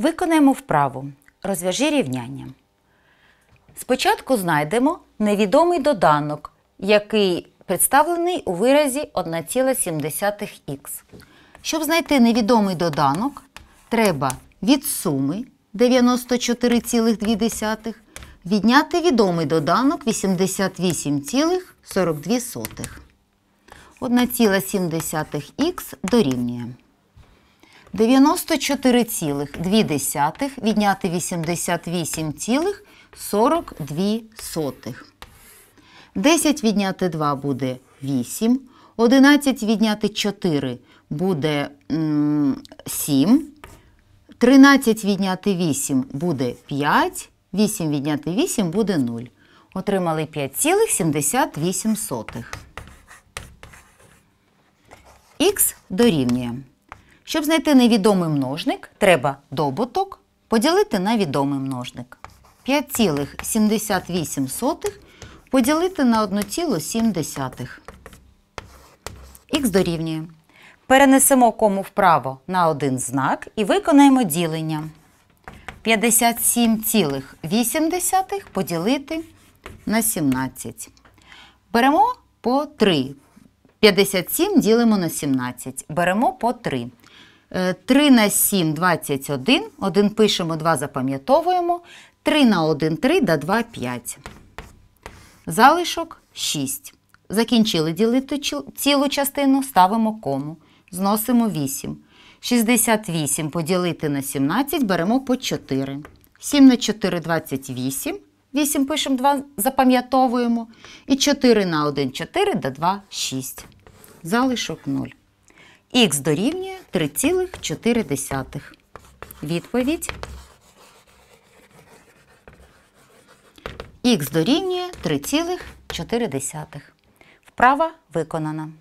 Виконаємо вправу. Розв'яжи рівняння. Спочатку знайдемо невідомий доданок, який представлений у виразі 1,7х. Щоб знайти невідомий доданок, треба від суми 94,2 відняти відомий доданок 88,42. 1,7х дорівнює. 94,2 відняти 88,42. 10 відняти 2 буде 8. 11 відняти 4 буде 7. 13 відняти 8 буде 5. 8 відняти 8 буде 0. Отримали 5,78. Х дорівнює. Щоб знайти невідомий множник, треба добуток поділити на відомий множник. 5,78 поділити на 1,7. Х дорівнює. Перенесемо кому вправо на один знак і виконаємо ділення. 57,8 поділити на 17. Беремо по 3. 57 ділимо на 17. Беремо по 3. 3 на 7 21. 1 пишемо, 2 запам'ятовуємо. 3 на 1 3 да 2 5. Залишок 6. Закінчили ділити цілу частину, ставимо кому. Зносимо 8. 68 поділити на 17, беремо по 4. 7 на 4 28. 8 пишемо 2, запам'ятовуємо. І 4 на 1 4 да 2 6. Залишок 0. Х дорівнює 3,4. Відповідь. Х дорівнює 3,4. Вправа виконана.